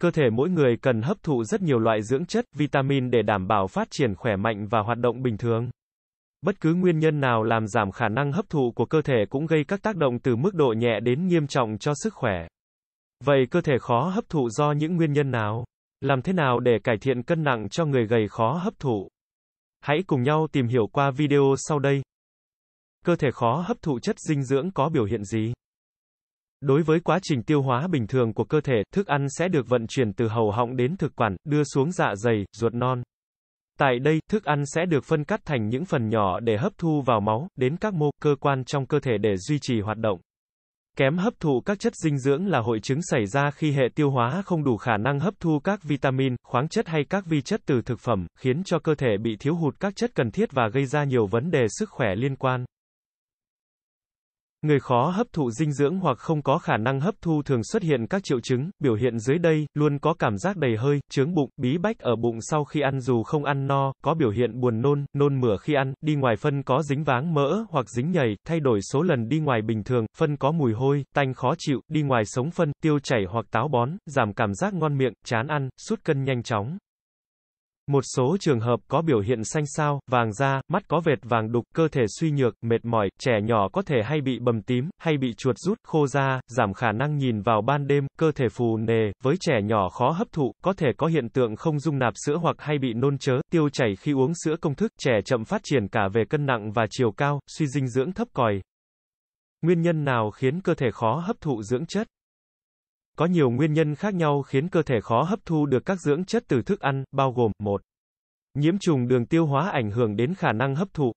Cơ thể mỗi người cần hấp thụ rất nhiều loại dưỡng chất, vitamin để đảm bảo phát triển khỏe mạnh và hoạt động bình thường. Bất cứ nguyên nhân nào làm giảm khả năng hấp thụ của cơ thể cũng gây các tác động từ mức độ nhẹ đến nghiêm trọng cho sức khỏe. Vậy cơ thể khó hấp thụ do những nguyên nhân nào? Làm thế nào để cải thiện cân nặng cho người gầy khó hấp thụ? Hãy cùng nhau tìm hiểu qua video sau đây. Cơ thể khó hấp thụ chất dinh dưỡng có biểu hiện gì? Đối với quá trình tiêu hóa bình thường của cơ thể, thức ăn sẽ được vận chuyển từ hầu họng đến thực quản, đưa xuống dạ dày, ruột non. Tại đây, thức ăn sẽ được phân cắt thành những phần nhỏ để hấp thu vào máu, đến các mô, cơ quan trong cơ thể để duy trì hoạt động. Kém hấp thụ các chất dinh dưỡng là hội chứng xảy ra khi hệ tiêu hóa không đủ khả năng hấp thu các vitamin, khoáng chất hay các vi chất từ thực phẩm, khiến cho cơ thể bị thiếu hụt các chất cần thiết và gây ra nhiều vấn đề sức khỏe liên quan. Người khó hấp thụ dinh dưỡng hoặc không có khả năng hấp thu thường xuất hiện các triệu chứng, biểu hiện dưới đây, luôn có cảm giác đầy hơi, chướng bụng, bí bách ở bụng sau khi ăn dù không ăn no, có biểu hiện buồn nôn, nôn mửa khi ăn, đi ngoài phân có dính váng mỡ hoặc dính nhầy, thay đổi số lần đi ngoài bình thường, phân có mùi hôi, tanh khó chịu, đi ngoài sống phân, tiêu chảy hoặc táo bón, giảm cảm giác ngon miệng, chán ăn, sút cân nhanh chóng. Một số trường hợp có biểu hiện xanh xao, vàng da, mắt có vệt vàng đục, cơ thể suy nhược, mệt mỏi, trẻ nhỏ có thể hay bị bầm tím, hay bị chuột rút, khô da, giảm khả năng nhìn vào ban đêm, cơ thể phù nề, với trẻ nhỏ khó hấp thụ, có thể có hiện tượng không dung nạp sữa hoặc hay bị nôn chớ, tiêu chảy khi uống sữa công thức, trẻ chậm phát triển cả về cân nặng và chiều cao, suy dinh dưỡng thấp còi. Nguyên nhân nào khiến cơ thể khó hấp thụ dưỡng chất? Có nhiều nguyên nhân khác nhau khiến cơ thể khó hấp thu được các dưỡng chất từ thức ăn, bao gồm một Nhiễm trùng đường tiêu hóa ảnh hưởng đến khả năng hấp thụ.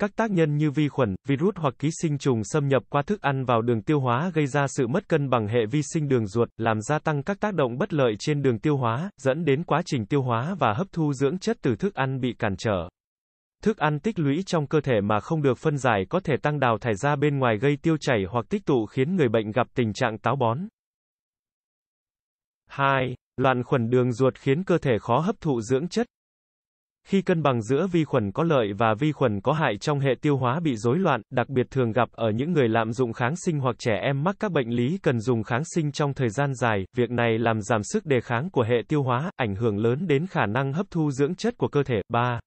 Các tác nhân như vi khuẩn, virus hoặc ký sinh trùng xâm nhập qua thức ăn vào đường tiêu hóa gây ra sự mất cân bằng hệ vi sinh đường ruột, làm gia tăng các tác động bất lợi trên đường tiêu hóa, dẫn đến quá trình tiêu hóa và hấp thu dưỡng chất từ thức ăn bị cản trở. Thức ăn tích lũy trong cơ thể mà không được phân giải có thể tăng đào thải ra bên ngoài gây tiêu chảy hoặc tích tụ khiến người bệnh gặp tình trạng táo bón. 2. Loạn khuẩn đường ruột khiến cơ thể khó hấp thụ dưỡng chất. Khi cân bằng giữa vi khuẩn có lợi và vi khuẩn có hại trong hệ tiêu hóa bị rối loạn, đặc biệt thường gặp ở những người lạm dụng kháng sinh hoặc trẻ em mắc các bệnh lý cần dùng kháng sinh trong thời gian dài, việc này làm giảm sức đề kháng của hệ tiêu hóa, ảnh hưởng lớn đến khả năng hấp thu dưỡng chất của cơ thể. 3.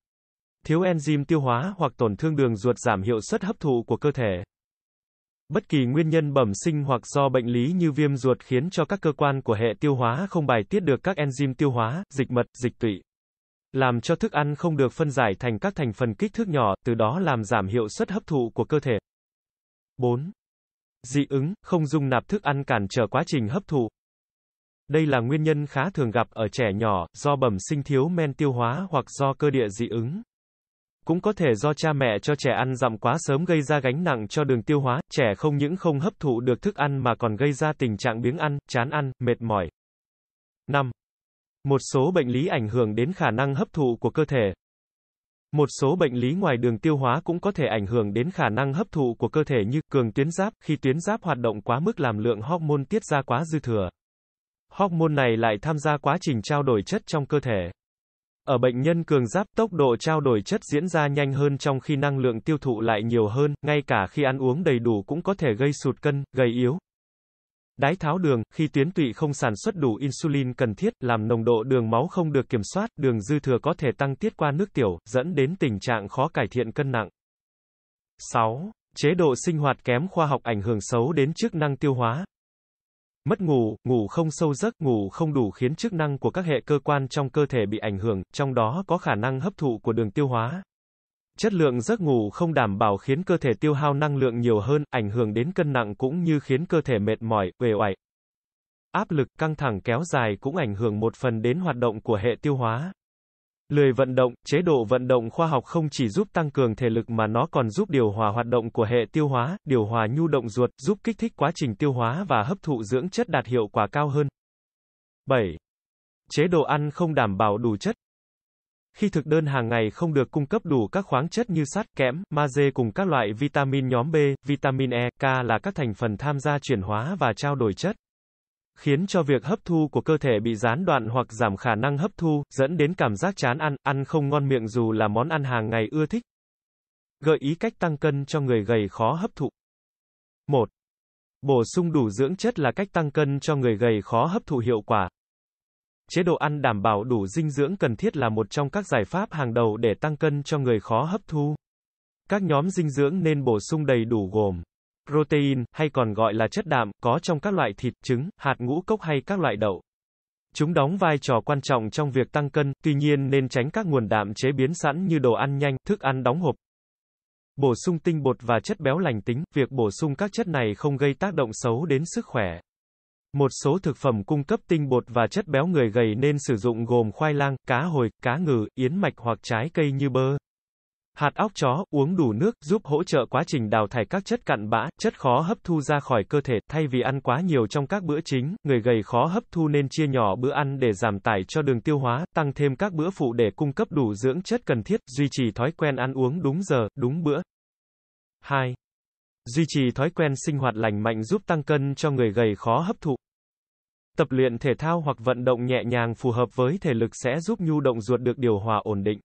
Thiếu enzyme tiêu hóa hoặc tổn thương đường ruột giảm hiệu suất hấp thụ của cơ thể. Bất kỳ nguyên nhân bẩm sinh hoặc do bệnh lý như viêm ruột khiến cho các cơ quan của hệ tiêu hóa không bài tiết được các enzyme tiêu hóa, dịch mật, dịch tụy, làm cho thức ăn không được phân giải thành các thành phần kích thước nhỏ, từ đó làm giảm hiệu suất hấp thụ của cơ thể. 4. Dị ứng, không dung nạp thức ăn cản trở quá trình hấp thụ. Đây là nguyên nhân khá thường gặp ở trẻ nhỏ, do bẩm sinh thiếu men tiêu hóa hoặc do cơ địa dị ứng. Cũng có thể do cha mẹ cho trẻ ăn dặm quá sớm gây ra gánh nặng cho đường tiêu hóa, trẻ không những không hấp thụ được thức ăn mà còn gây ra tình trạng biếng ăn, chán ăn, mệt mỏi. 5. Một số bệnh lý ảnh hưởng đến khả năng hấp thụ của cơ thể. Một số bệnh lý ngoài đường tiêu hóa cũng có thể ảnh hưởng đến khả năng hấp thụ của cơ thể như cường tuyến giáp, khi tuyến giáp hoạt động quá mức làm lượng hormone tiết ra quá dư thừa. Hormone này lại tham gia quá trình trao đổi chất trong cơ thể. Ở bệnh nhân cường giáp, tốc độ trao đổi chất diễn ra nhanh hơn trong khi năng lượng tiêu thụ lại nhiều hơn, ngay cả khi ăn uống đầy đủ cũng có thể gây sụt cân, gầy yếu. Đái tháo đường, khi tuyến tụy không sản xuất đủ insulin cần thiết, làm nồng độ đường máu không được kiểm soát, đường dư thừa có thể tăng tiết qua nước tiểu, dẫn đến tình trạng khó cải thiện cân nặng. 6. Chế độ sinh hoạt kém khoa học ảnh hưởng xấu đến chức năng tiêu hóa, Mất ngủ, ngủ không sâu giấc, ngủ không đủ khiến chức năng của các hệ cơ quan trong cơ thể bị ảnh hưởng, trong đó có khả năng hấp thụ của đường tiêu hóa. Chất lượng giấc ngủ không đảm bảo khiến cơ thể tiêu hao năng lượng nhiều hơn, ảnh hưởng đến cân nặng cũng như khiến cơ thể mệt mỏi, uể oải. Áp lực căng thẳng kéo dài cũng ảnh hưởng một phần đến hoạt động của hệ tiêu hóa. Lười vận động, chế độ vận động khoa học không chỉ giúp tăng cường thể lực mà nó còn giúp điều hòa hoạt động của hệ tiêu hóa, điều hòa nhu động ruột, giúp kích thích quá trình tiêu hóa và hấp thụ dưỡng chất đạt hiệu quả cao hơn. 7. Chế độ ăn không đảm bảo đủ chất. Khi thực đơn hàng ngày không được cung cấp đủ các khoáng chất như sắt, kẽm, magie cùng các loại vitamin nhóm B, vitamin E, K là các thành phần tham gia chuyển hóa và trao đổi chất khiến cho việc hấp thu của cơ thể bị gián đoạn hoặc giảm khả năng hấp thu, dẫn đến cảm giác chán ăn, ăn không ngon miệng dù là món ăn hàng ngày ưa thích. Gợi ý cách tăng cân cho người gầy khó hấp thụ. 1. Bổ sung đủ dưỡng chất là cách tăng cân cho người gầy khó hấp thụ hiệu quả. Chế độ ăn đảm bảo đủ dinh dưỡng cần thiết là một trong các giải pháp hàng đầu để tăng cân cho người khó hấp thu. Các nhóm dinh dưỡng nên bổ sung đầy đủ gồm protein, hay còn gọi là chất đạm, có trong các loại thịt, trứng, hạt ngũ cốc hay các loại đậu. Chúng đóng vai trò quan trọng trong việc tăng cân, tuy nhiên nên tránh các nguồn đạm chế biến sẵn như đồ ăn nhanh, thức ăn đóng hộp. Bổ sung tinh bột và chất béo lành tính, việc bổ sung các chất này không gây tác động xấu đến sức khỏe. Một số thực phẩm cung cấp tinh bột và chất béo người gầy nên sử dụng gồm khoai lang, cá hồi, cá ngừ, yến mạch hoặc trái cây như bơ. Hạt óc chó, uống đủ nước, giúp hỗ trợ quá trình đào thải các chất cặn bã, chất khó hấp thu ra khỏi cơ thể, thay vì ăn quá nhiều trong các bữa chính, người gầy khó hấp thu nên chia nhỏ bữa ăn để giảm tải cho đường tiêu hóa, tăng thêm các bữa phụ để cung cấp đủ dưỡng chất cần thiết, duy trì thói quen ăn uống đúng giờ, đúng bữa. 2. Duy trì thói quen sinh hoạt lành mạnh giúp tăng cân cho người gầy khó hấp thụ. Tập luyện thể thao hoặc vận động nhẹ nhàng phù hợp với thể lực sẽ giúp nhu động ruột được điều hòa ổn định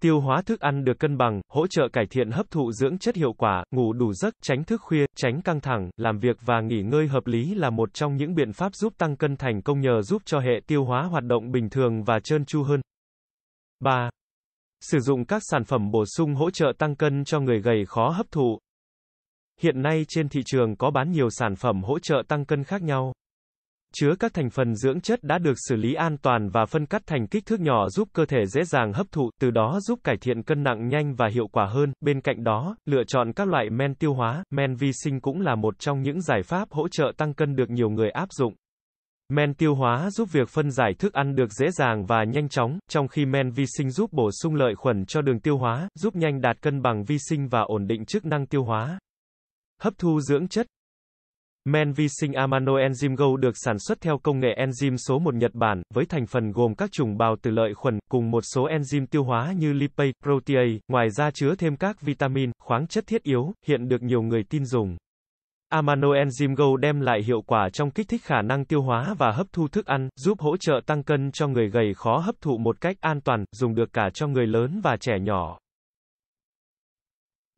tiêu hóa thức ăn được cân bằng, hỗ trợ cải thiện hấp thụ dưỡng chất hiệu quả, ngủ đủ giấc, tránh thức khuya, tránh căng thẳng, làm việc và nghỉ ngơi hợp lý là một trong những biện pháp giúp tăng cân thành công nhờ giúp cho hệ tiêu hóa hoạt động bình thường và trơn tru hơn. 3. Sử dụng các sản phẩm bổ sung hỗ trợ tăng cân cho người gầy khó hấp thụ. Hiện nay trên thị trường có bán nhiều sản phẩm hỗ trợ tăng cân khác nhau chứa các thành phần dưỡng chất đã được xử lý an toàn và phân cắt thành kích thước nhỏ giúp cơ thể dễ dàng hấp thụ, từ đó giúp cải thiện cân nặng nhanh và hiệu quả hơn. Bên cạnh đó, lựa chọn các loại men tiêu hóa, men vi sinh cũng là một trong những giải pháp hỗ trợ tăng cân được nhiều người áp dụng. Men tiêu hóa giúp việc phân giải thức ăn được dễ dàng và nhanh chóng, trong khi men vi sinh giúp bổ sung lợi khuẩn cho đường tiêu hóa, giúp nhanh đạt cân bằng vi sinh và ổn định chức năng tiêu hóa. Hấp thu dưỡng chất Men vi sinh amano enzyme Go được sản xuất theo công nghệ enzyme số 1 Nhật Bản, với thành phần gồm các trùng bào từ lợi khuẩn, cùng một số enzyme tiêu hóa như lipase, protease, ngoài ra chứa thêm các vitamin, khoáng chất thiết yếu, hiện được nhiều người tin dùng. Amano enzyme Go đem lại hiệu quả trong kích thích khả năng tiêu hóa và hấp thu thức ăn, giúp hỗ trợ tăng cân cho người gầy khó hấp thụ một cách an toàn, dùng được cả cho người lớn và trẻ nhỏ.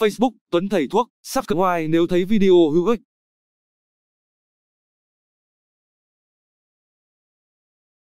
Facebook Tuấn Thầy Thuốc, subscribe nếu thấy video hữu ích.